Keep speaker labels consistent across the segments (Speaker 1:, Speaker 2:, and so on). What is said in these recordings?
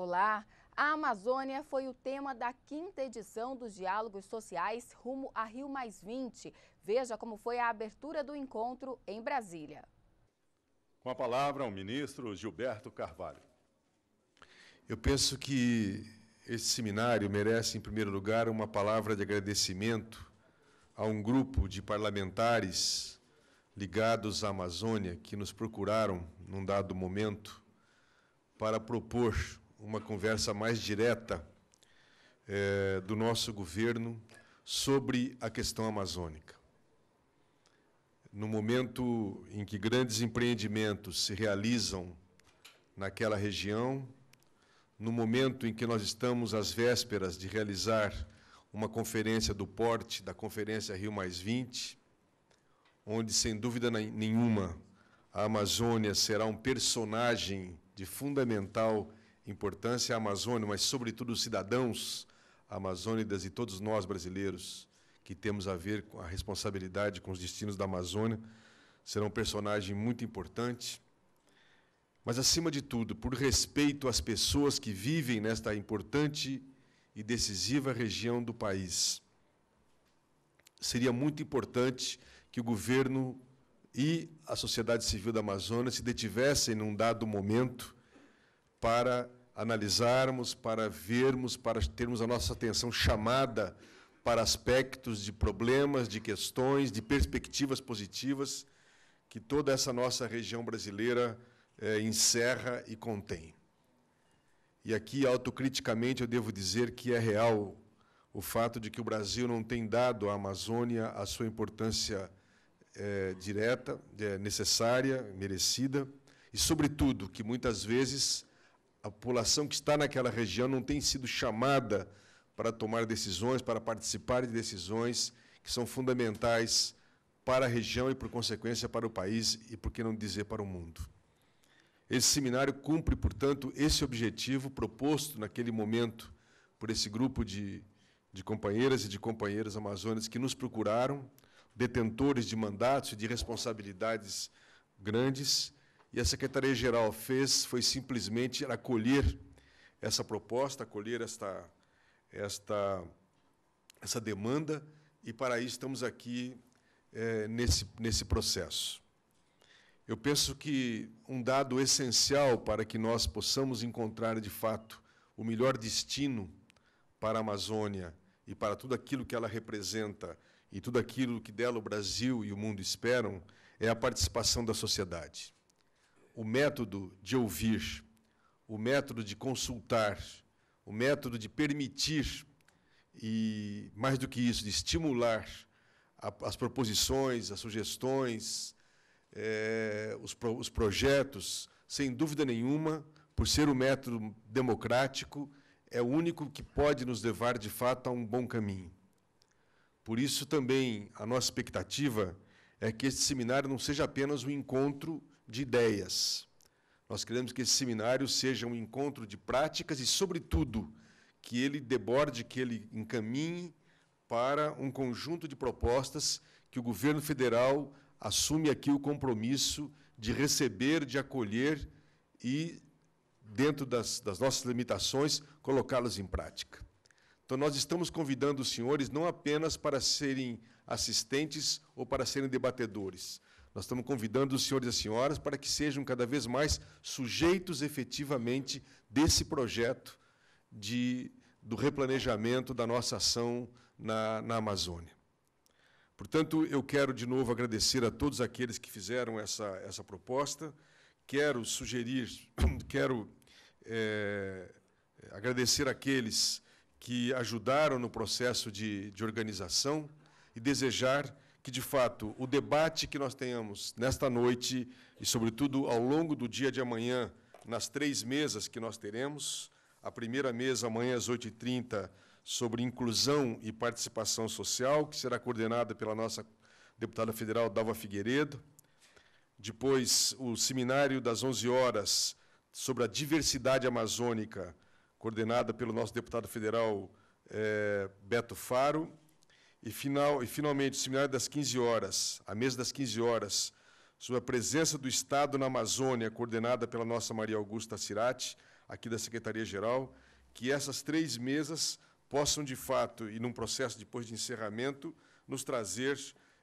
Speaker 1: Olá! A Amazônia foi o tema da quinta edição dos Diálogos Sociais rumo a Rio Veja como foi a abertura do encontro em Brasília.
Speaker 2: Com a palavra, o ministro Gilberto Carvalho. Eu penso que esse seminário merece, em primeiro lugar, uma palavra de agradecimento a um grupo de parlamentares ligados à Amazônia que nos procuraram, num dado momento, para propor uma conversa mais direta é, do nosso governo sobre a questão amazônica. No momento em que grandes empreendimentos se realizam naquela região, no momento em que nós estamos às vésperas de realizar uma conferência do porte, da Conferência Rio onde, sem dúvida nenhuma, a Amazônia será um personagem de fundamental importância à Amazônia, mas sobretudo os cidadãos amazônidas e todos nós brasileiros que temos a ver com a responsabilidade com os destinos da Amazônia, será um personagem muito importante. Mas, acima de tudo, por respeito às pessoas que vivem nesta importante e decisiva região do país, seria muito importante que o governo e a sociedade civil da Amazônia se detivessem num dado momento para analisarmos, para vermos, para termos a nossa atenção chamada para aspectos de problemas, de questões, de perspectivas positivas que toda essa nossa região brasileira eh, encerra e contém. E aqui, autocriticamente, eu devo dizer que é real o fato de que o Brasil não tem dado à Amazônia a sua importância eh, direta, eh, necessária, merecida, e, sobretudo, que muitas vezes a população que está naquela região não tem sido chamada para tomar decisões, para participar de decisões que são fundamentais para a região e, por consequência, para o país e, por que não dizer, para o mundo. Esse seminário cumpre, portanto, esse objetivo proposto naquele momento por esse grupo de, de companheiras e de companheiros amazônicos que nos procuraram, detentores de mandatos e de responsabilidades grandes, e a Secretaria-Geral fez foi simplesmente acolher essa proposta, acolher esta, esta, essa demanda, e para isso estamos aqui é, nesse, nesse processo. Eu penso que um dado essencial para que nós possamos encontrar, de fato, o melhor destino para a Amazônia e para tudo aquilo que ela representa e tudo aquilo que dela o Brasil e o mundo esperam é a participação da sociedade o método de ouvir, o método de consultar, o método de permitir e, mais do que isso, de estimular a, as proposições, as sugestões, é, os, pro, os projetos, sem dúvida nenhuma, por ser o um método democrático, é o único que pode nos levar de fato a um bom caminho. Por isso também a nossa expectativa é que este seminário não seja apenas um encontro de ideias. Nós queremos que esse seminário seja um encontro de práticas e, sobretudo, que ele deborde, que ele encaminhe para um conjunto de propostas que o governo federal assume aqui o compromisso de receber, de acolher e, dentro das, das nossas limitações, colocá-las em prática. Então, nós estamos convidando os senhores não apenas para serem assistentes ou para serem debatedores, nós estamos convidando os senhores e as senhoras para que sejam cada vez mais sujeitos efetivamente desse projeto de, do replanejamento da nossa ação na, na Amazônia. Portanto, eu quero de novo agradecer a todos aqueles que fizeram essa, essa proposta. Quero sugerir, quero é, agradecer aqueles que ajudaram no processo de, de organização e desejar que, de fato, o debate que nós tenhamos nesta noite e, sobretudo, ao longo do dia de amanhã, nas três mesas que nós teremos, a primeira mesa amanhã às 8h30 sobre inclusão e participação social, que será coordenada pela nossa deputada federal Dalva Figueiredo. Depois, o seminário das 11 horas sobre a diversidade amazônica, coordenada pelo nosso deputado federal eh, Beto Faro, e, final, e finalmente, o seminário das 15 horas, a mesa das 15 horas, sobre a presença do Estado na Amazônia, coordenada pela nossa Maria Augusta Cirati, aqui da Secretaria-Geral, que essas três mesas possam, de fato, e num processo depois de encerramento, nos trazer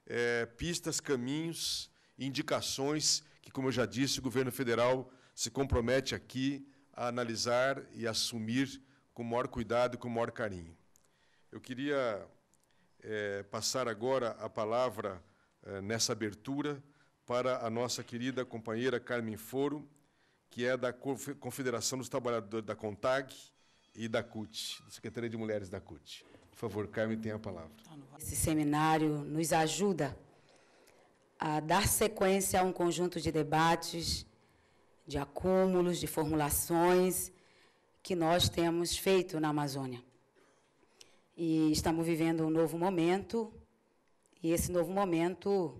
Speaker 2: é, pistas, caminhos, indicações que, como eu já disse, o governo federal se compromete aqui a analisar e assumir com maior cuidado, e com maior carinho. Eu queria é, passar agora a palavra é, nessa abertura para a nossa querida companheira Carmen Foro, que é da Confederação dos Trabalhadores da CONTAG e da CUT, da Secretaria de Mulheres da CUT. Por favor, Carmen, tenha a palavra. Tá
Speaker 1: Esse seminário nos ajuda a dar sequência a um conjunto de debates, de acúmulos, de formulações que nós temos feito na Amazônia. E estamos vivendo um novo momento, e esse novo momento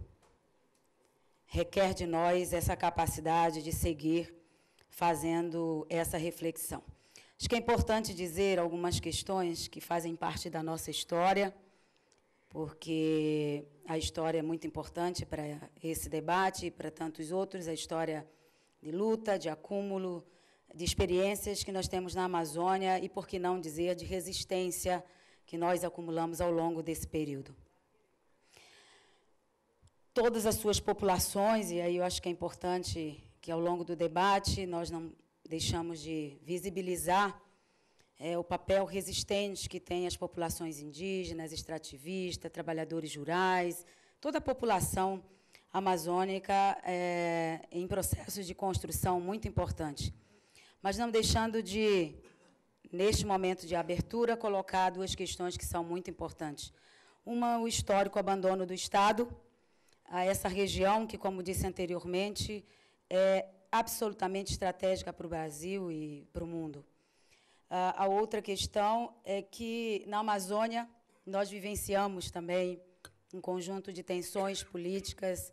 Speaker 1: requer de nós essa capacidade de seguir fazendo essa reflexão. Acho que é importante dizer algumas questões que fazem parte da nossa história, porque a história é muito importante para esse debate e para tantos outros a história de luta, de acúmulo, de experiências que nós temos na Amazônia e, por que não dizer, de resistência que nós acumulamos ao longo desse período. Todas as suas populações, e aí eu acho que é importante que ao longo do debate nós não deixamos de visibilizar é, o papel resistente que tem as populações indígenas, extrativistas, trabalhadores rurais, toda a população amazônica é, em processos de construção muito importante. Mas não deixando de neste momento de abertura, colocar duas questões que são muito importantes. Uma, o histórico abandono do Estado a essa região, que, como disse anteriormente, é absolutamente estratégica para o Brasil e para o mundo. A outra questão é que, na Amazônia, nós vivenciamos também um conjunto de tensões políticas,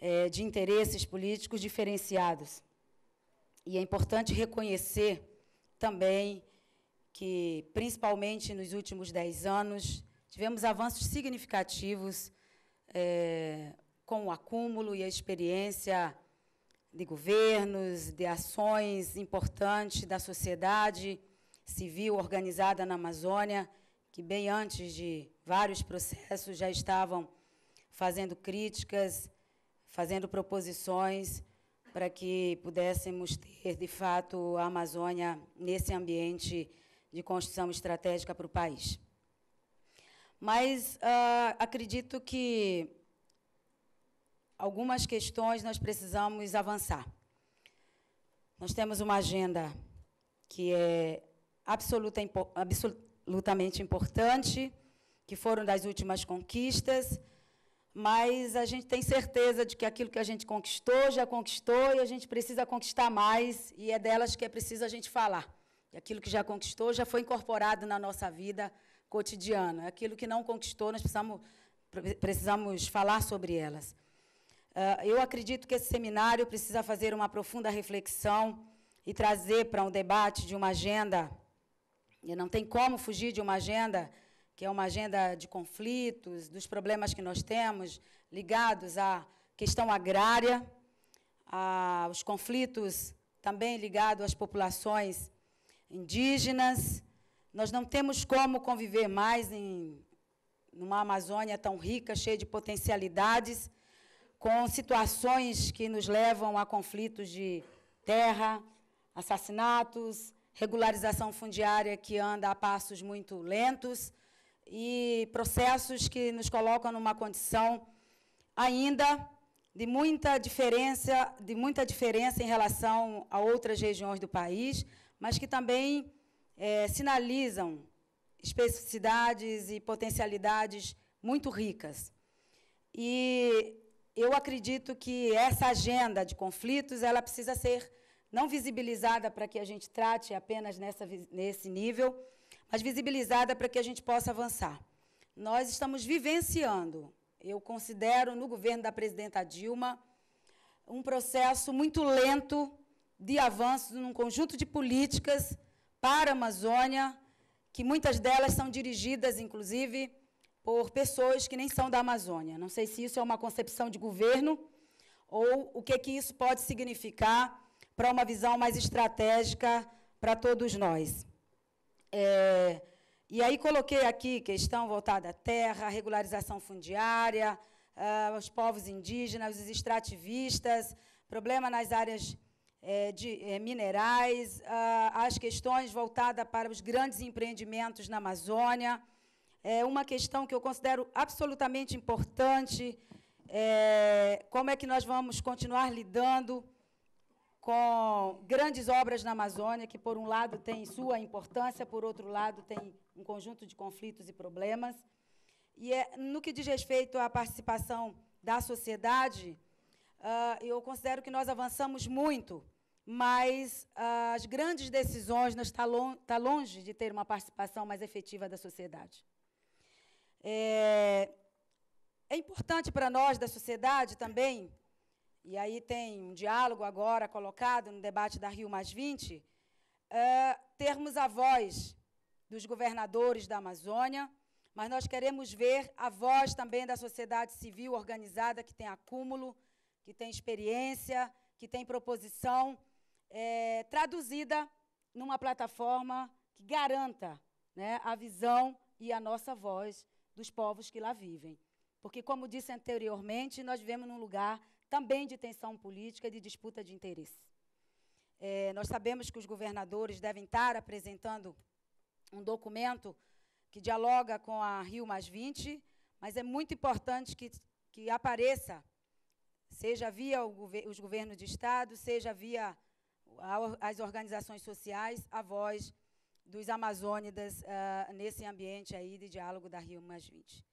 Speaker 1: é, de interesses políticos diferenciados. E é importante reconhecer também que, principalmente nos últimos dez anos, tivemos avanços significativos é, com o acúmulo e a experiência de governos, de ações importantes da sociedade civil organizada na Amazônia, que bem antes de vários processos já estavam fazendo críticas, fazendo proposições para que pudéssemos ter, de fato, a Amazônia nesse ambiente de construção estratégica para o país. Mas uh, acredito que algumas questões nós precisamos avançar. Nós temos uma agenda que é absoluta, absolutamente importante, que foram das últimas conquistas, mas a gente tem certeza de que aquilo que a gente conquistou, já conquistou, e a gente precisa conquistar mais, e é delas que é preciso a gente falar. E aquilo que já conquistou já foi incorporado na nossa vida cotidiana. Aquilo que não conquistou, nós precisamos, precisamos falar sobre elas. Ah, eu acredito que esse seminário precisa fazer uma profunda reflexão e trazer para um debate de uma agenda, e não tem como fugir de uma agenda que é uma agenda de conflitos, dos problemas que nós temos ligados à questão agrária, aos conflitos também ligados às populações indígenas. Nós não temos como conviver mais em numa Amazônia tão rica, cheia de potencialidades, com situações que nos levam a conflitos de terra, assassinatos, regularização fundiária que anda a passos muito lentos e processos que nos colocam numa condição ainda de muita diferença, de muita diferença em relação a outras regiões do país, mas que também é, sinalizam especificidades e potencialidades muito ricas. E eu acredito que essa agenda de conflitos ela precisa ser não visibilizada para que a gente trate apenas nessa, nesse nível, mas visibilizada para que a gente possa avançar. Nós estamos vivenciando, eu considero, no governo da presidenta Dilma, um processo muito lento de avanço num conjunto de políticas para a Amazônia, que muitas delas são dirigidas, inclusive, por pessoas que nem são da Amazônia. Não sei se isso é uma concepção de governo ou o que, que isso pode significar para uma visão mais estratégica para todos nós. É, e aí coloquei aqui questão voltada à terra, regularização fundiária, uh, os povos indígenas, os extrativistas, problema nas áreas é, de é, minerais, uh, as questões voltadas para os grandes empreendimentos na Amazônia. É uma questão que eu considero absolutamente importante, é, como é que nós vamos continuar lidando com grandes obras na Amazônia, que, por um lado, têm sua importância, por outro lado, tem um conjunto de conflitos e problemas. E, é, no que diz respeito à participação da sociedade, uh, eu considero que nós avançamos muito, mas uh, as grandes decisões nós está tá longe de ter uma participação mais efetiva da sociedade. É, é importante para nós, da sociedade, também, e aí tem um diálogo agora colocado no debate da Rio Mais 20, uh, eh, termos a voz dos governadores da Amazônia, mas nós queremos ver a voz também da sociedade civil organizada, que tem acúmulo, que tem experiência, que tem proposição, é, traduzida numa plataforma que garanta né, a visão e a nossa voz dos povos que lá vivem. Porque, como disse anteriormente, nós vivemos num lugar também de tensão política e de disputa de interesse. É, nós sabemos que os governadores devem estar apresentando um documento que dialoga com a Rio Mais 20, mas é muito importante que, que apareça, seja via gover os governos de Estado, seja via as organizações sociais, a voz dos amazônidas uh, nesse ambiente aí de diálogo da Rio Mais 20.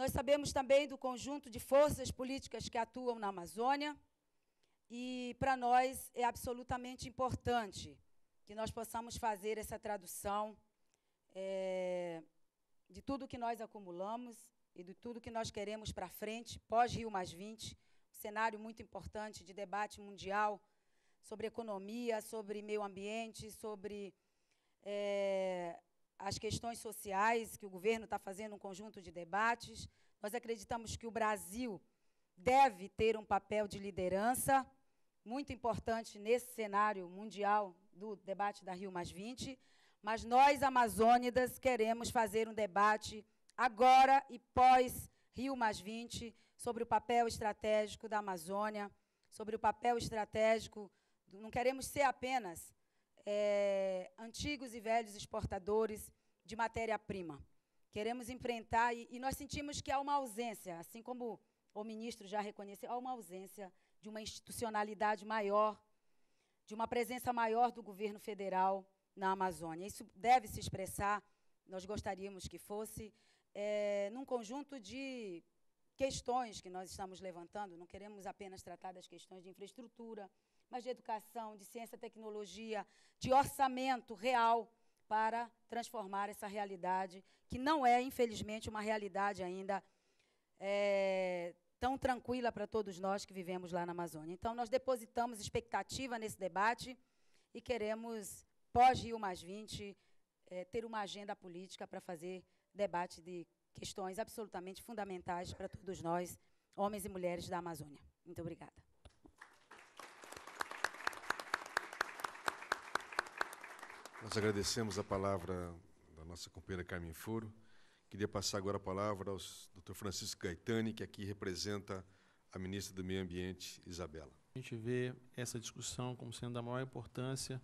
Speaker 1: Nós sabemos também do conjunto de forças políticas que atuam na Amazônia, e para nós é absolutamente importante que nós possamos fazer essa tradução é, de tudo que nós acumulamos e de tudo que nós queremos para frente, pós-Rio Mais 20, um cenário muito importante de debate mundial sobre economia, sobre meio ambiente, sobre é, as questões sociais, que o governo está fazendo um conjunto de debates. Nós acreditamos que o Brasil deve ter um papel de liderança muito importante nesse cenário mundial do debate da Rio Mais 20, mas nós, amazônidas, queremos fazer um debate agora e pós Rio Mais 20 sobre o papel estratégico da Amazônia, sobre o papel estratégico, não queremos ser apenas é, antigos e velhos exportadores de matéria-prima. Queremos enfrentar e, e, nós sentimos que há uma ausência, assim como o ministro já reconheceu, há uma ausência de uma institucionalidade maior, de uma presença maior do governo federal na Amazônia. Isso deve se expressar, nós gostaríamos que fosse, é, num conjunto de questões que nós estamos levantando, não queremos apenas tratar das questões de infraestrutura, mas de educação, de ciência, tecnologia, de orçamento real para transformar essa realidade, que não é, infelizmente, uma realidade ainda é, tão tranquila para todos nós que vivemos lá na Amazônia. Então, nós depositamos expectativa nesse debate e queremos, pós-Rio Mais 20, é, ter uma agenda política para fazer debate de questões absolutamente fundamentais para todos nós, homens e mulheres da Amazônia. Muito obrigada.
Speaker 2: Nós agradecemos a palavra da nossa companheira Carmen Furo. Queria passar agora a palavra ao Dr. Francisco Gaetani, que aqui representa a ministra do Meio Ambiente,
Speaker 3: Isabela. A gente vê essa discussão como sendo da maior importância,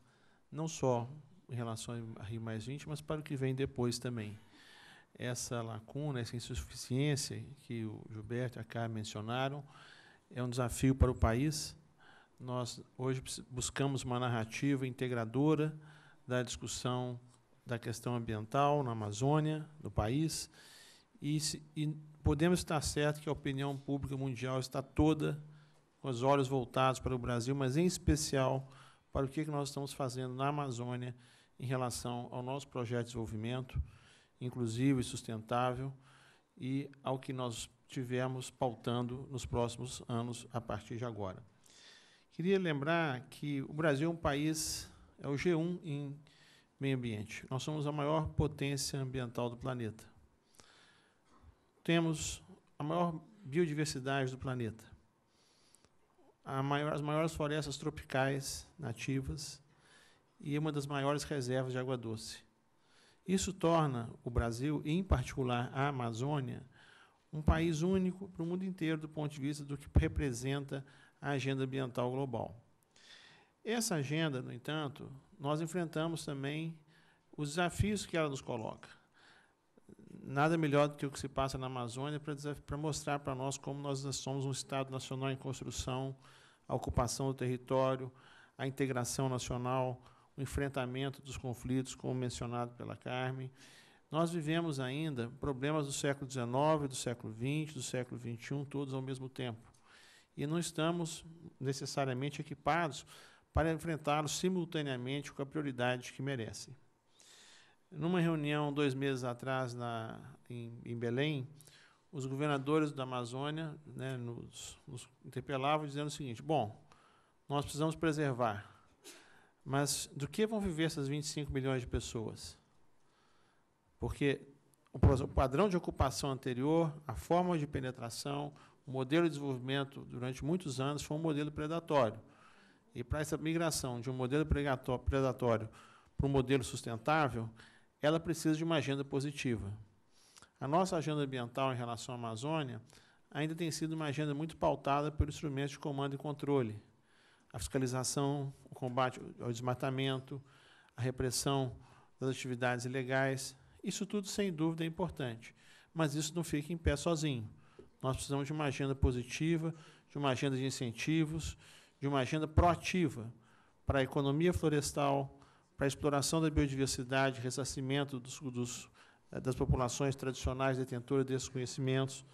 Speaker 3: não só em relação a Rio Mais 20, mas para o que vem depois também. Essa lacuna, essa insuficiência que o Gilberto e a Carmen mencionaram, é um desafio para o país. Nós hoje buscamos uma narrativa integradora da discussão da questão ambiental na Amazônia, no país, e, se, e podemos estar certos que a opinião pública mundial está toda com os olhos voltados para o Brasil, mas em especial para o que nós estamos fazendo na Amazônia em relação ao nosso projeto de desenvolvimento inclusivo e sustentável e ao que nós tivemos pautando nos próximos anos a partir de agora. Queria lembrar que o Brasil é um país é o G1 em meio ambiente. Nós somos a maior potência ambiental do planeta. Temos a maior biodiversidade do planeta. Maior, as maiores florestas tropicais nativas e uma das maiores reservas de água doce. Isso torna o Brasil, em particular a Amazônia, um país único para o mundo inteiro do ponto de vista do que representa a agenda ambiental global. Essa agenda, no entanto, nós enfrentamos também os desafios que ela nos coloca. Nada melhor do que o que se passa na Amazônia para mostrar para nós como nós somos um Estado nacional em construção, a ocupação do território, a integração nacional, o enfrentamento dos conflitos, como mencionado pela Carmen. Nós vivemos ainda problemas do século XIX, do século XX, do século XXI, todos ao mesmo tempo. E não estamos necessariamente equipados para enfrentá-los simultaneamente com a prioridade que merecem. Numa reunião dois meses atrás na, em, em Belém, os governadores da Amazônia né, nos, nos interpelavam dizendo o seguinte: bom, nós precisamos preservar, mas do que vão viver essas 25 milhões de pessoas? Porque o padrão de ocupação anterior, a forma de penetração, o modelo de desenvolvimento durante muitos anos foi um modelo predatório. E para essa migração de um modelo predatório para um modelo sustentável, ela precisa de uma agenda positiva. A nossa agenda ambiental em relação à Amazônia ainda tem sido uma agenda muito pautada por instrumentos de comando e controle. A fiscalização, o combate ao desmatamento, a repressão das atividades ilegais, isso tudo, sem dúvida, é importante. Mas isso não fica em pé sozinho. Nós precisamos de uma agenda positiva, de uma agenda de incentivos, de uma agenda proativa para a economia florestal, para a exploração da biodiversidade, ressarcimento dos, dos, eh, das populações tradicionais detentoras desses conhecimentos.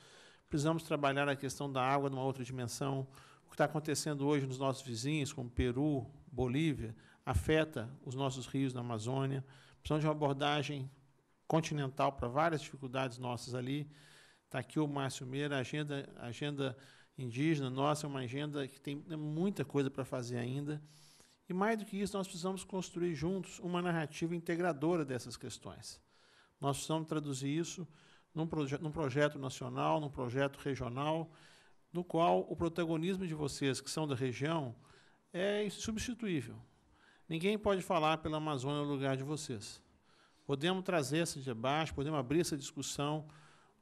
Speaker 3: Precisamos trabalhar a questão da água numa outra dimensão. O que está acontecendo hoje nos nossos vizinhos, como Peru, Bolívia, afeta os nossos rios na Amazônia. Precisamos de uma abordagem continental para várias dificuldades nossas ali. Está aqui o Márcio Meira, agenda, agenda indígena, nossa, é uma agenda que tem muita coisa para fazer ainda. E mais do que isso, nós precisamos construir juntos uma narrativa integradora dessas questões. Nós precisamos traduzir isso num, proje num projeto nacional, num projeto regional, no qual o protagonismo de vocês, que são da região, é insubstituível. Ninguém pode falar pela Amazônia no lugar de vocês. Podemos trazer esse debate, podemos abrir essa discussão.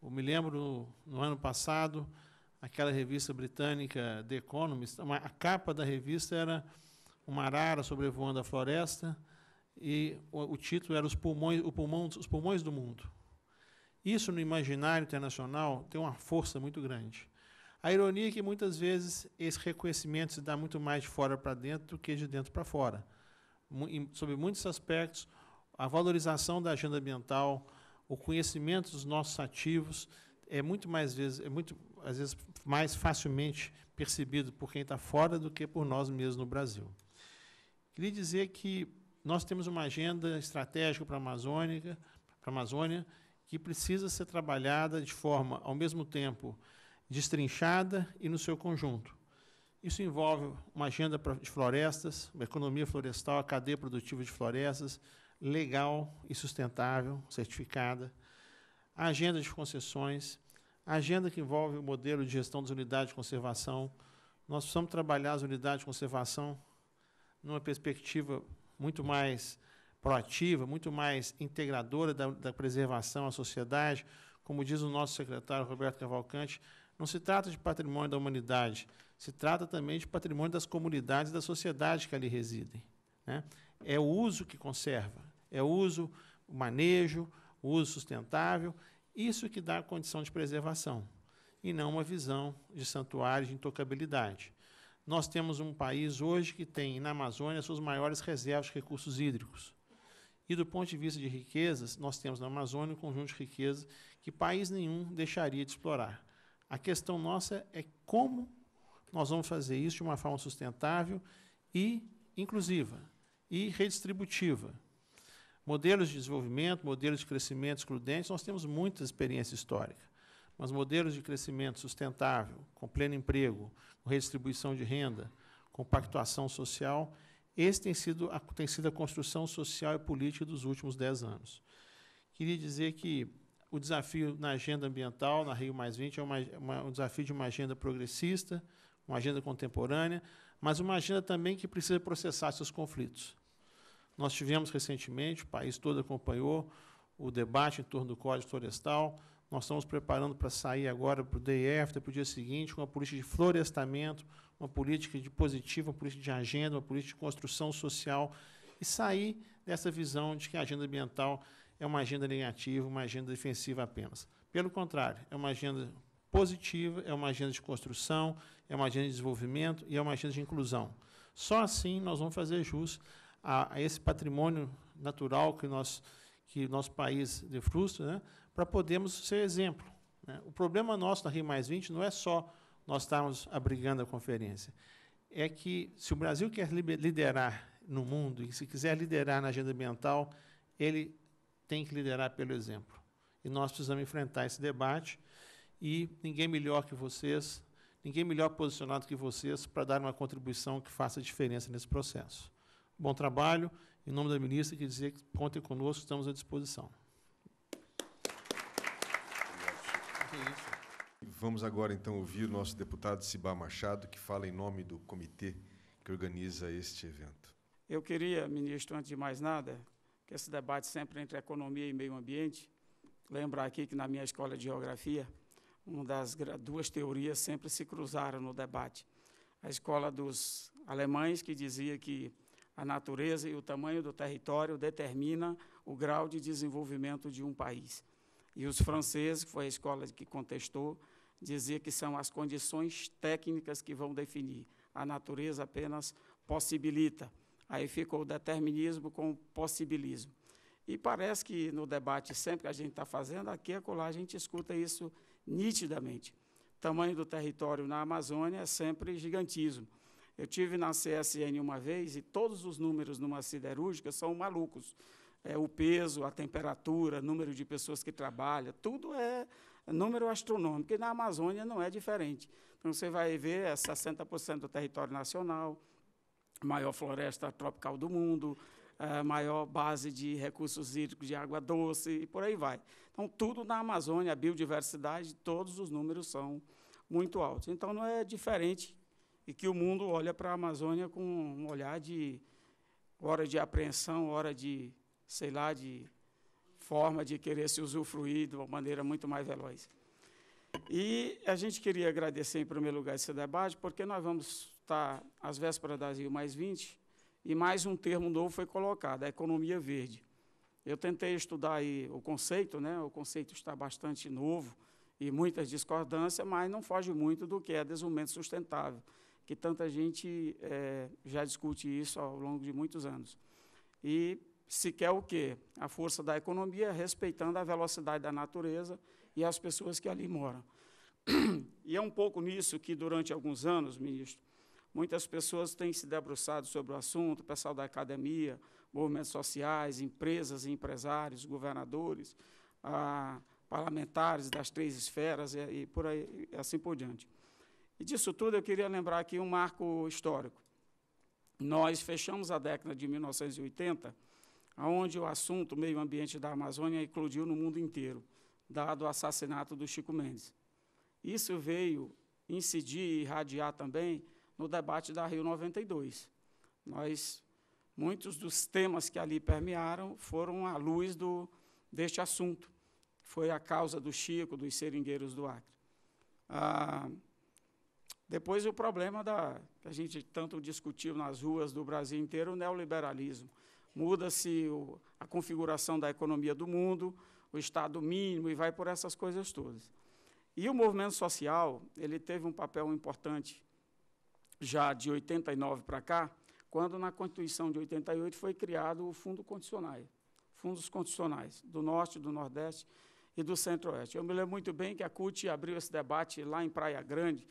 Speaker 3: Eu me lembro, no ano passado, aquela revista britânica The Economist, uma, a capa da revista era uma arara sobrevoando a floresta e o, o título era os pulmões, o pulmão, os pulmões do mundo. Isso no imaginário internacional tem uma força muito grande. A ironia é que muitas vezes esse reconhecimento se dá muito mais de fora para dentro do que de dentro para fora. Sob muitos aspectos, a valorização da agenda ambiental, o conhecimento dos nossos ativos é muito mais vezes é muito às vezes, mais facilmente percebido por quem está fora do que por nós mesmos no Brasil. Queria dizer que nós temos uma agenda estratégica para a Amazônia, para a Amazônia que precisa ser trabalhada de forma, ao mesmo tempo, destrinchada e no seu conjunto. Isso envolve uma agenda de florestas, uma economia florestal, a cadeia produtiva de florestas, legal e sustentável, certificada, a agenda de concessões, agenda que envolve o modelo de gestão das unidades de conservação. Nós precisamos trabalhar as unidades de conservação numa perspectiva muito mais proativa, muito mais integradora da, da preservação à sociedade. Como diz o nosso secretário Roberto Cavalcante, não se trata de patrimônio da humanidade, se trata também de patrimônio das comunidades e da sociedade que ali residem. Né? É o uso que conserva, é o uso, o manejo, o uso sustentável isso que dá a condição de preservação, e não uma visão de santuário de intocabilidade. Nós temos um país hoje que tem na Amazônia suas maiores reservas de recursos hídricos. E do ponto de vista de riquezas, nós temos na Amazônia um conjunto de riquezas que país nenhum deixaria de explorar. A questão nossa é como nós vamos fazer isso de uma forma sustentável e inclusiva e redistributiva. Modelos de desenvolvimento, modelos de crescimento excludentes, nós temos muita experiência histórica. Mas modelos de crescimento sustentável, com pleno emprego, com redistribuição de renda, com pactuação social, esse tem sido, a, tem sido a construção social e política dos últimos dez anos. Queria dizer que o desafio na agenda ambiental, na Rio Mais 20, é uma, uma, um desafio de uma agenda progressista, uma agenda contemporânea, mas uma agenda também que precisa processar seus conflitos. Nós tivemos recentemente, o país todo acompanhou o debate em torno do Código Florestal. Nós estamos preparando para sair agora para o DF, para o dia seguinte, com uma política de florestamento, uma política de positiva, uma política de agenda, uma política de construção social, e sair dessa visão de que a agenda ambiental é uma agenda negativa, uma agenda defensiva apenas. Pelo contrário, é uma agenda positiva, é uma agenda de construção, é uma agenda de desenvolvimento e é uma agenda de inclusão. Só assim nós vamos fazer jus a, a esse patrimônio natural que nós que nosso país defrusta, né, para podermos ser exemplo. Né. O problema nosso da Rio Mais 20 não é só nós estarmos abrigando a conferência, é que se o Brasil quer liderar no mundo e se quiser liderar na agenda ambiental, ele tem que liderar pelo exemplo. E nós precisamos enfrentar esse debate e ninguém melhor que vocês, ninguém melhor posicionado que vocês para dar uma contribuição que faça diferença nesse processo. Bom trabalho. Em nome da ministra, quer dizer que contem conosco, estamos à disposição.
Speaker 2: Vamos agora, então, ouvir o nosso deputado Sibá Machado, que fala em nome do comitê que organiza este evento.
Speaker 4: Eu queria, ministro, antes de mais nada, que esse debate sempre entre economia e meio ambiente, lembrar aqui que na minha escola de geografia, uma das duas teorias sempre se cruzaram no debate. A escola dos alemães, que dizia que a natureza e o tamanho do território determina o grau de desenvolvimento de um país. E os franceses, que foi a escola que contestou, dizia que são as condições técnicas que vão definir. A natureza apenas possibilita. Aí ficou o determinismo com o possibilismo. E parece que no debate sempre que a gente está fazendo, aqui e acolá a gente escuta isso nitidamente. O tamanho do território na Amazônia é sempre gigantismo. Eu tive na CSN uma vez e todos os números numa siderúrgica são malucos. É, o peso, a temperatura, número de pessoas que trabalham, tudo é número astronômico. E na Amazônia não é diferente. Então você vai ver é 60% do território nacional, maior floresta tropical do mundo, é, maior base de recursos hídricos de água doce e por aí vai. Então tudo na Amazônia, a biodiversidade, todos os números são muito altos. Então não é diferente e que o mundo olha para a Amazônia com um olhar de hora de apreensão, hora de, sei lá, de forma de querer se usufruir de uma maneira muito mais veloz. E a gente queria agradecer, em primeiro lugar, esse debate, porque nós vamos estar às vésperas da Rio mais 20, e mais um termo novo foi colocado, a economia verde. Eu tentei estudar aí o conceito, né? o conceito está bastante novo e muitas discordâncias, mas não foge muito do que é desenvolvimento sustentável que tanta gente é, já discute isso ao longo de muitos anos. E se quer o quê? A força da economia, respeitando a velocidade da natureza e as pessoas que ali moram. E é um pouco nisso que, durante alguns anos, ministro, muitas pessoas têm se debruçado sobre o assunto, pessoal da academia, movimentos sociais, empresas e empresários, governadores, ah, parlamentares das três esferas e, e por aí, assim por diante. E disso tudo eu queria lembrar aqui um marco histórico. Nós fechamos a década de 1980, onde o assunto meio ambiente da Amazônia eclodiu no mundo inteiro, dado o assassinato do Chico Mendes. Isso veio incidir e irradiar também no debate da Rio 92. Nós, muitos dos temas que ali permearam foram à luz do, deste assunto. Foi a causa do Chico, dos seringueiros do Acre. Ah, depois o problema da, que a gente tanto discutiu nas ruas do Brasil inteiro, o neoliberalismo. Muda-se a configuração da economia do mundo, o Estado mínimo e vai por essas coisas todas. E o movimento social, ele teve um papel importante já de 89 para cá, quando na Constituição de 88 foi criado o Fundo Condicionais, fundos condicionais do Norte, do Nordeste e do Centro-Oeste. Eu me lembro muito bem que a CUT abriu esse debate lá em Praia Grande,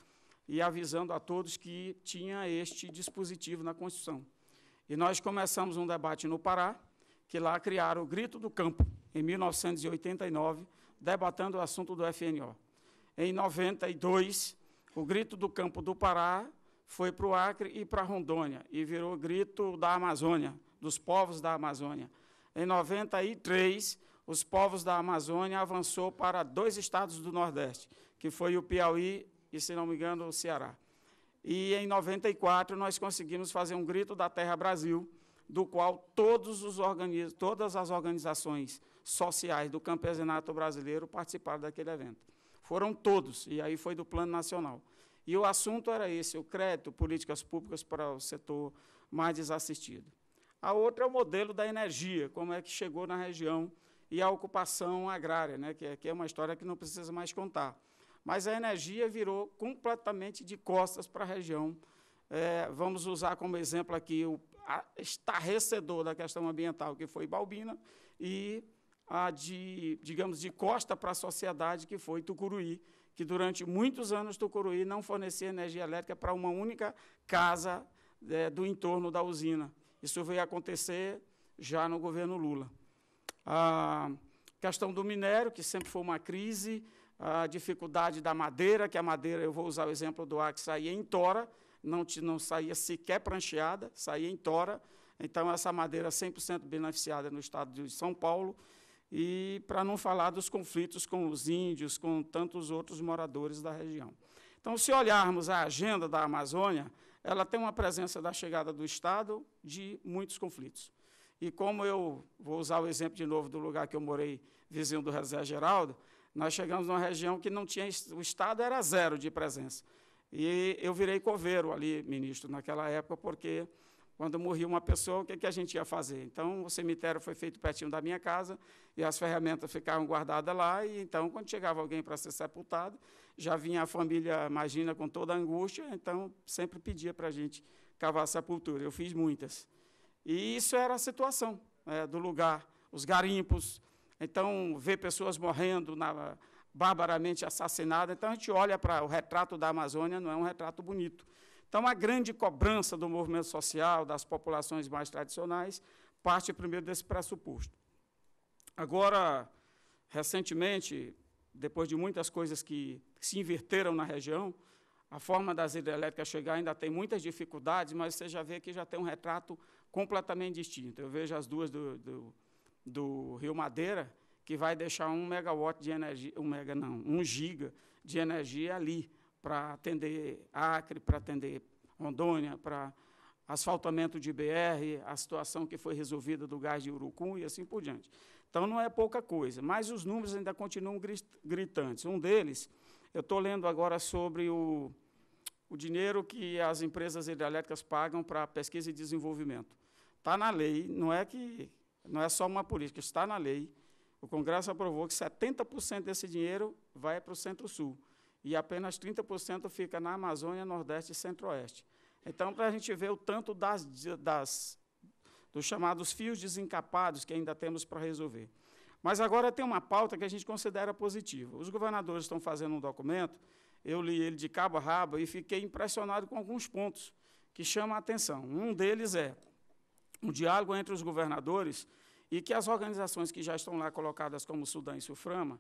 Speaker 4: e avisando a todos que tinha este dispositivo na Constituição. E nós começamos um debate no Pará, que lá criaram o Grito do Campo, em 1989, debatendo o assunto do FNO. Em 92, o Grito do Campo do Pará foi para o Acre e para Rondônia, e virou Grito da Amazônia, dos povos da Amazônia. Em 93, os povos da Amazônia avançou para dois estados do Nordeste, que foi o Piauí e, se não me engano, o Ceará. E em 94 nós conseguimos fazer um grito da Terra Brasil, do qual todos os todas as organizações sociais do campeonato brasileiro participaram daquele evento. Foram todos, e aí foi do plano nacional. E o assunto era esse, o crédito, políticas públicas para o setor mais desassistido. A outra é o modelo da energia, como é que chegou na região, e a ocupação agrária, né, que aqui é, é uma história que não precisa mais contar mas a energia virou completamente de costas para a região. É, vamos usar como exemplo aqui o estarrecedor da questão ambiental, que foi Balbina, e a de, digamos, de costa para a sociedade, que foi Tucuruí, que durante muitos anos Tucuruí não fornecia energia elétrica para uma única casa é, do entorno da usina. Isso veio acontecer já no governo Lula. A questão do minério, que sempre foi uma crise, a dificuldade da madeira, que a madeira, eu vou usar o exemplo do ar, que saía em tora, não, não saía sequer prancheada, saía em tora. Então, essa madeira 100% é beneficiada no estado de São Paulo. E para não falar dos conflitos com os índios, com tantos outros moradores da região. Então, se olharmos a agenda da Amazônia, ela tem uma presença da chegada do Estado de muitos conflitos. E como eu vou usar o exemplo de novo do lugar que eu morei, vizinho do Reserva Geraldo, nós chegamos numa região que não tinha, o Estado era zero de presença. E eu virei coveiro ali, ministro, naquela época, porque quando morria uma pessoa, o que, que a gente ia fazer? Então, o cemitério foi feito pertinho da minha casa e as ferramentas ficaram guardadas lá. E então, quando chegava alguém para ser sepultado, já vinha a família, imagina, com toda a angústia, então sempre pedia para a gente cavar a sepultura. Eu fiz muitas. E isso era a situação né, do lugar. Os garimpos, então, ver pessoas morrendo, na, barbaramente assassinadas. Então, a gente olha para o retrato da Amazônia, não é um retrato bonito. Então, a grande cobrança do movimento social, das populações mais tradicionais, parte primeiro desse pressuposto. Agora, recentemente, depois de muitas coisas que se inverteram na região, a forma das hidrelétricas chegar ainda tem muitas dificuldades, mas você já vê que já tem um retrato completamente distinto. Eu vejo as duas do, do do Rio Madeira, que vai deixar um megawatt de energia, um mega não, um giga de energia ali para atender Acre, para atender Rondônia, para asfaltamento de BR, a situação que foi resolvida do gás de Urucum e assim por diante. Então não é pouca coisa, mas os números ainda continuam gritantes. Um deles, eu estou lendo agora sobre o, o dinheiro que as empresas hidrelétricas pagam para pesquisa e desenvolvimento. Está na lei, não é que não é só uma política, está na lei. O Congresso aprovou que 70% desse dinheiro vai para o Centro-Sul e apenas 30% fica na Amazônia, Nordeste e Centro-Oeste. Então, para a gente ver o tanto das, das, dos chamados fios desencapados que ainda temos para resolver. Mas agora tem uma pauta que a gente considera positiva. Os governadores estão fazendo um documento, eu li ele de cabo a rabo e fiquei impressionado com alguns pontos que chamam a atenção. Um deles é um diálogo entre os governadores e que as organizações que já estão lá colocadas como Sudã e Suframa,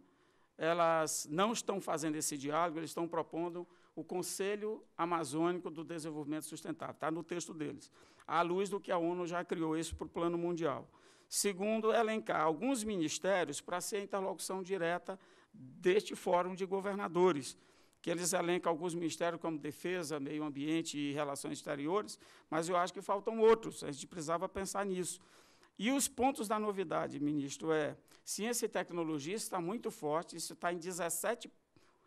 Speaker 4: elas não estão fazendo esse diálogo, eles estão propondo o Conselho Amazônico do Desenvolvimento Sustentável, está no texto deles, à luz do que a ONU já criou isso para o plano mundial. Segundo, elencar alguns ministérios para ser a interlocução direta deste fórum de governadores, que eles elencam alguns ministérios como defesa, meio ambiente e relações exteriores, mas eu acho que faltam outros, a gente precisava pensar nisso. E os pontos da novidade, ministro, é ciência e tecnologia está muito forte, isso está em 17,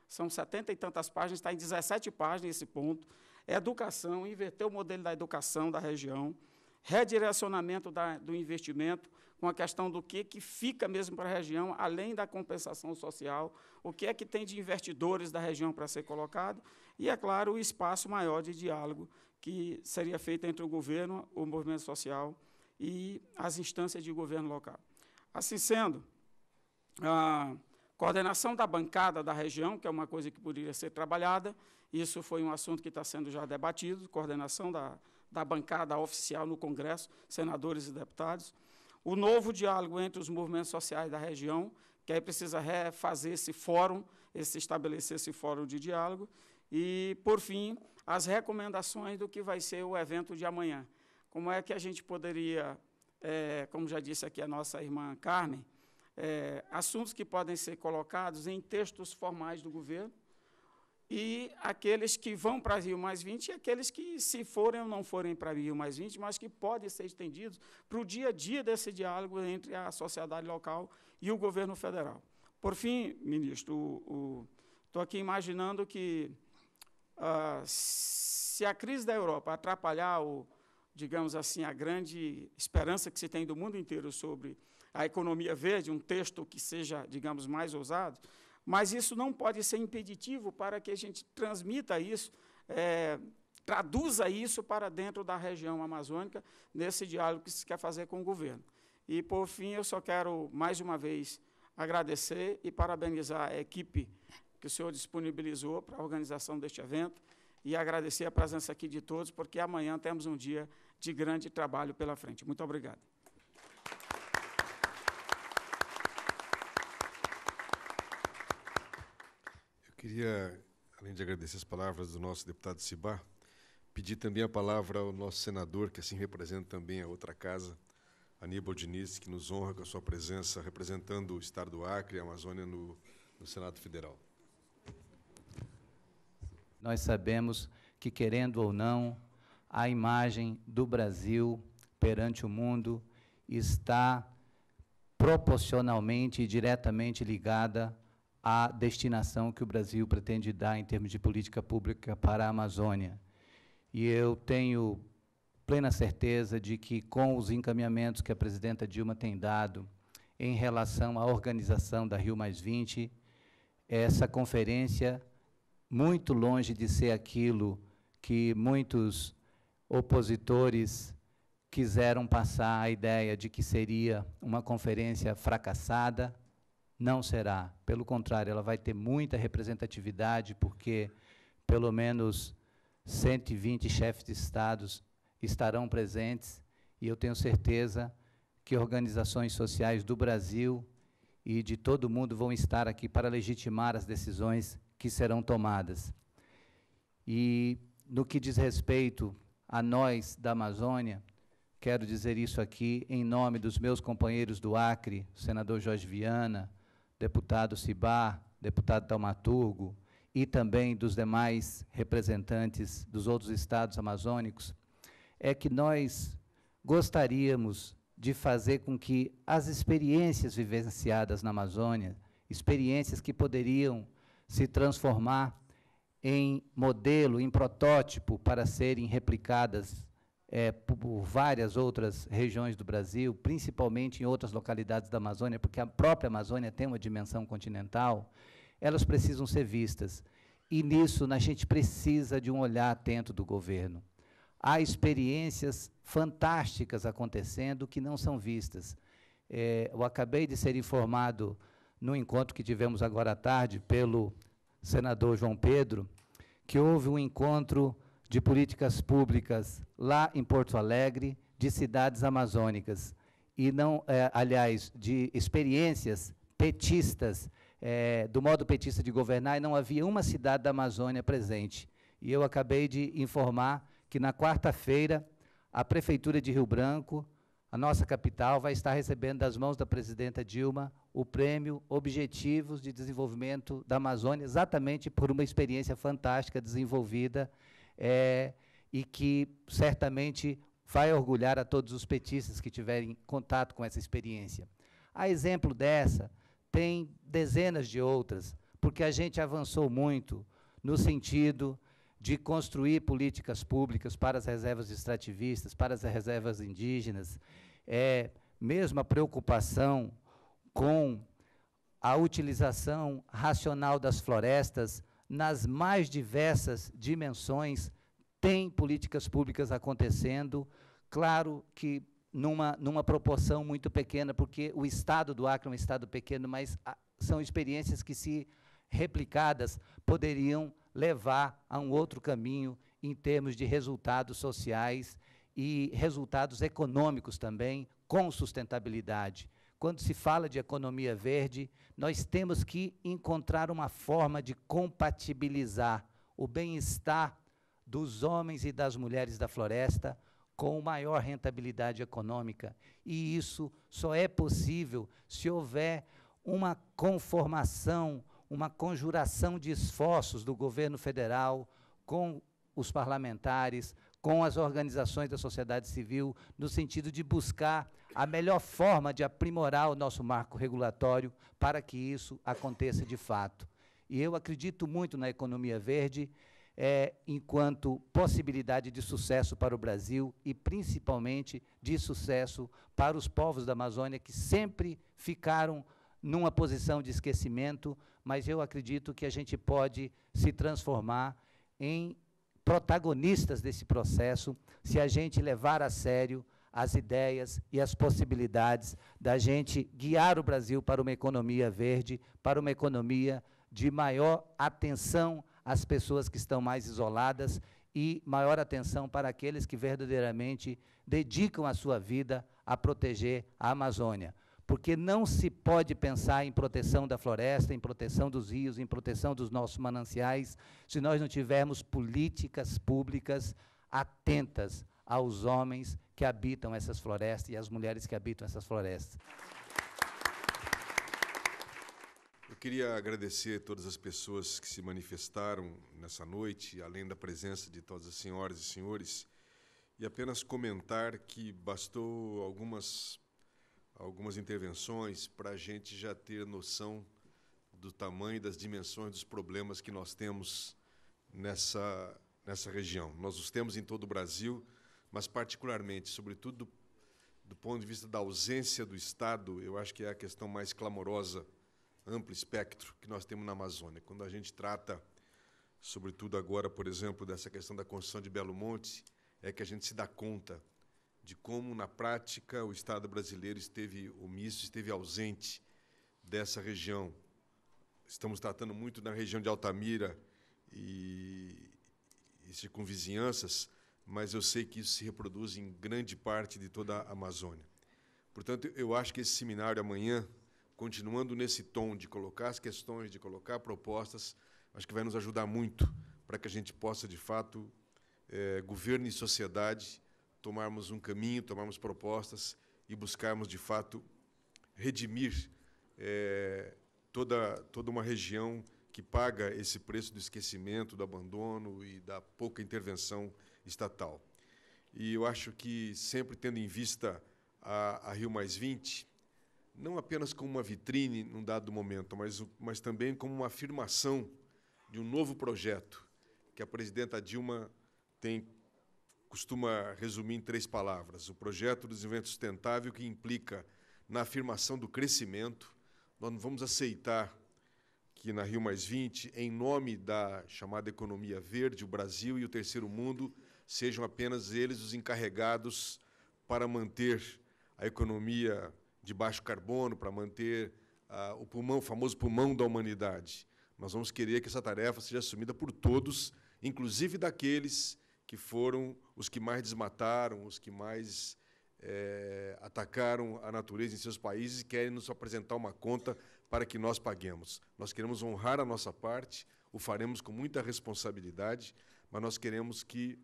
Speaker 4: são 70 e tantas páginas, está em 17 páginas esse ponto. Educação, inverter o modelo da educação da região redirecionamento da, do investimento, com a questão do que, que fica mesmo para a região, além da compensação social, o que é que tem de investidores da região para ser colocado, e, é claro, o espaço maior de diálogo que seria feito entre o governo, o movimento social e as instâncias de governo local. Assim sendo, a coordenação da bancada da região, que é uma coisa que poderia ser trabalhada, isso foi um assunto que está sendo já debatido, coordenação da bancada, da bancada oficial no Congresso, senadores e deputados. O novo diálogo entre os movimentos sociais da região, que aí precisa refazer esse fórum, esse, estabelecer esse fórum de diálogo. E, por fim, as recomendações do que vai ser o evento de amanhã. Como é que a gente poderia, é, como já disse aqui a nossa irmã Carmen, é, assuntos que podem ser colocados em textos formais do governo, e aqueles que vão para Rio Mais 20 e aqueles que, se forem ou não forem para Rio Mais 20, mas que podem ser estendidos para o dia a dia desse diálogo entre a sociedade local e o governo federal. Por fim, ministro, estou aqui imaginando que ah, se a crise da Europa atrapalhar, o, digamos assim, a grande esperança que se tem do mundo inteiro sobre a economia verde, um texto que seja, digamos, mais ousado, mas isso não pode ser impeditivo para que a gente transmita isso, é, traduza isso para dentro da região amazônica, nesse diálogo que se quer fazer com o governo. E, por fim, eu só quero, mais uma vez, agradecer e parabenizar a equipe que o senhor disponibilizou para a organização deste evento e agradecer a presença aqui de todos, porque amanhã temos um dia de grande trabalho pela frente. Muito obrigado.
Speaker 2: Queria, além de agradecer as palavras do nosso deputado Cibá, pedir também a palavra ao nosso senador, que assim representa também a outra casa, Aníbal Diniz, que nos honra com a sua presença, representando o Estado do Acre e a Amazônia no, no Senado Federal.
Speaker 5: Nós sabemos que, querendo ou não, a imagem do Brasil perante o mundo está proporcionalmente e diretamente ligada a destinação que o Brasil pretende dar em termos de política pública para a Amazônia. E eu tenho plena certeza de que, com os encaminhamentos que a presidenta Dilma tem dado em relação à organização da Rio essa conferência, muito longe de ser aquilo que muitos opositores quiseram passar a ideia de que seria uma conferência fracassada, não será. Pelo contrário, ela vai ter muita representatividade, porque pelo menos 120 chefes de estados estarão presentes e eu tenho certeza que organizações sociais do Brasil e de todo mundo vão estar aqui para legitimar as decisões que serão tomadas. E no que diz respeito a nós da Amazônia, quero dizer isso aqui em nome dos meus companheiros do Acre, senador Jorge Viana, deputado Cibá, deputado Taumaturgo, e também dos demais representantes dos outros estados amazônicos, é que nós gostaríamos de fazer com que as experiências vivenciadas na Amazônia, experiências que poderiam se transformar em modelo, em protótipo para serem replicadas é, por várias outras regiões do Brasil, principalmente em outras localidades da Amazônia, porque a própria Amazônia tem uma dimensão continental, elas precisam ser vistas. E nisso a gente precisa de um olhar atento do governo. Há experiências fantásticas acontecendo que não são vistas. É, eu acabei de ser informado no encontro que tivemos agora à tarde pelo senador João Pedro que houve um encontro de políticas públicas lá em Porto Alegre, de cidades amazônicas e não, é, aliás, de experiências petistas é, do modo petista de governar e não havia uma cidade da Amazônia presente. E eu acabei de informar que na quarta-feira a prefeitura de Rio Branco, a nossa capital, vai estar recebendo das mãos da presidenta Dilma o prêmio Objetivos de Desenvolvimento da Amazônia, exatamente por uma experiência fantástica desenvolvida é, e que certamente vai orgulhar a todos os petistas que tiverem contato com essa experiência. A exemplo dessa, tem dezenas de outras, porque a gente avançou muito no sentido de construir políticas públicas para as reservas extrativistas, para as reservas indígenas, é, mesmo a preocupação com a utilização racional das florestas nas mais diversas dimensões, tem políticas públicas acontecendo, claro que numa, numa proporção muito pequena, porque o estado do Acre é um estado pequeno, mas a, ah, são experiências que, se replicadas, poderiam levar a um outro caminho em termos de resultados sociais e resultados econômicos também, com sustentabilidade. Quando se fala de economia verde, nós temos que encontrar uma forma de compatibilizar o bem-estar dos homens e das mulheres da floresta com maior rentabilidade econômica. E isso só é possível se houver uma conformação, uma conjuração de esforços do governo federal com os parlamentares, com as organizações da sociedade civil, no sentido de buscar a melhor forma de aprimorar o nosso marco regulatório para que isso aconteça de fato. E eu acredito muito na economia verde é, enquanto possibilidade de sucesso para o Brasil e, principalmente, de sucesso para os povos da Amazônia que sempre ficaram numa posição de esquecimento, mas eu acredito que a gente pode se transformar em protagonistas desse processo se a gente levar a sério as ideias e as possibilidades da gente guiar o Brasil para uma economia verde, para uma economia de maior atenção às pessoas que estão mais isoladas e maior atenção para aqueles que verdadeiramente dedicam a sua vida a proteger a Amazônia. Porque não se pode pensar em proteção da floresta, em proteção dos rios, em proteção dos nossos mananciais, se nós não tivermos políticas públicas atentas aos homens que habitam essas florestas e às mulheres que habitam essas florestas.
Speaker 2: Eu queria agradecer todas as pessoas que se manifestaram nessa noite, além da presença de todas as senhoras e senhores, e apenas comentar que bastou algumas algumas intervenções para a gente já ter noção do tamanho das dimensões dos problemas que nós temos nessa nessa região. Nós os temos em todo o Brasil mas particularmente, sobretudo do, do ponto de vista da ausência do Estado, eu acho que é a questão mais clamorosa, amplo espectro, que nós temos na Amazônia. Quando a gente trata, sobretudo agora, por exemplo, dessa questão da construção de Belo Monte, é que a gente se dá conta de como, na prática, o Estado brasileiro esteve omisso, esteve ausente dessa região. Estamos tratando muito da região de Altamira e, e circunvizinhanças, mas eu sei que isso se reproduz em grande parte de toda a Amazônia. Portanto, eu acho que esse seminário amanhã, continuando nesse tom de colocar as questões, de colocar propostas, acho que vai nos ajudar muito para que a gente possa, de fato, eh, governo e sociedade, tomarmos um caminho, tomarmos propostas e buscarmos, de fato, redimir eh, toda, toda uma região que paga esse preço do esquecimento, do abandono e da pouca intervenção estatal. E eu acho que, sempre tendo em vista a, a Rio não apenas como uma vitrine num dado momento, mas, mas também como uma afirmação de um novo projeto que a presidenta Dilma tem costuma resumir em três palavras: o projeto do desenvolvimento sustentável que implica na afirmação do crescimento. Nós não vamos aceitar que na Rio Mais 20, em nome da chamada economia verde, o Brasil e o terceiro mundo sejam apenas eles os encarregados para manter a economia de baixo carbono, para manter uh, o pulmão, o famoso pulmão da humanidade. Nós vamos querer que essa tarefa seja assumida por todos, inclusive daqueles que foram os que mais desmataram, os que mais é, atacaram a natureza em seus países e querem nos apresentar uma conta para que nós paguemos. Nós queremos honrar a nossa parte, o faremos com muita responsabilidade, mas nós queremos que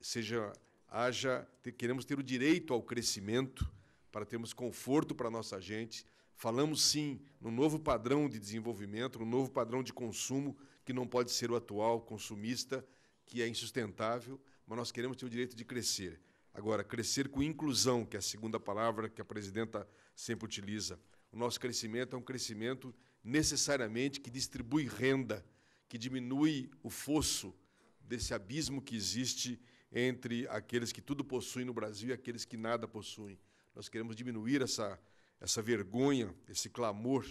Speaker 2: seja haja queremos ter o direito ao crescimento para termos conforto para a nossa gente. Falamos sim no novo padrão de desenvolvimento, no novo padrão de consumo que não pode ser o atual consumista, que é insustentável, mas nós queremos ter o direito de crescer. Agora, crescer com inclusão, que é a segunda palavra que a presidenta sempre utiliza. O nosso crescimento é um crescimento necessariamente que distribui renda, que diminui o fosso desse abismo que existe entre aqueles que tudo possuem no Brasil e aqueles que nada possuem. Nós queremos diminuir essa, essa vergonha, esse clamor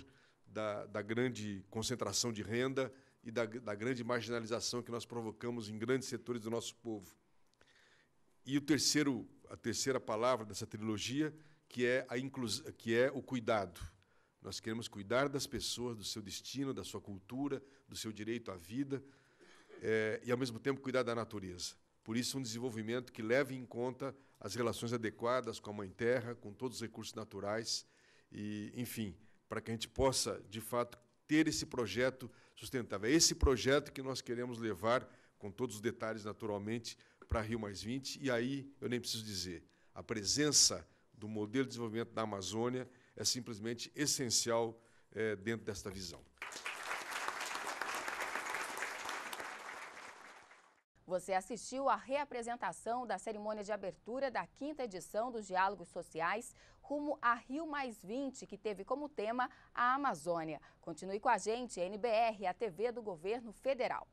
Speaker 2: da, da grande concentração de renda e da, da grande marginalização que nós provocamos em grandes setores do nosso povo. E o terceiro, a terceira palavra dessa trilogia, que é, a inclus... que é o cuidado. Nós queremos cuidar das pessoas, do seu destino, da sua cultura, do seu direito à vida, é, e, ao mesmo tempo, cuidar da natureza. Por isso, um desenvolvimento que leve em conta as relações adequadas com a Mãe Terra, com todos os recursos naturais, e, enfim, para que a gente possa, de fato, ter esse projeto sustentável. É esse projeto que nós queremos levar, com todos os detalhes, naturalmente, para Rio Mais 20. E aí, eu nem preciso dizer, a presença do modelo de desenvolvimento da Amazônia é simplesmente essencial é, dentro desta visão.
Speaker 1: Você assistiu à reapresentação da cerimônia de abertura da quinta edição dos Diálogos Sociais rumo a Rio Mais 20, que teve como tema a Amazônia. Continue com a gente, NBR, a TV do Governo Federal.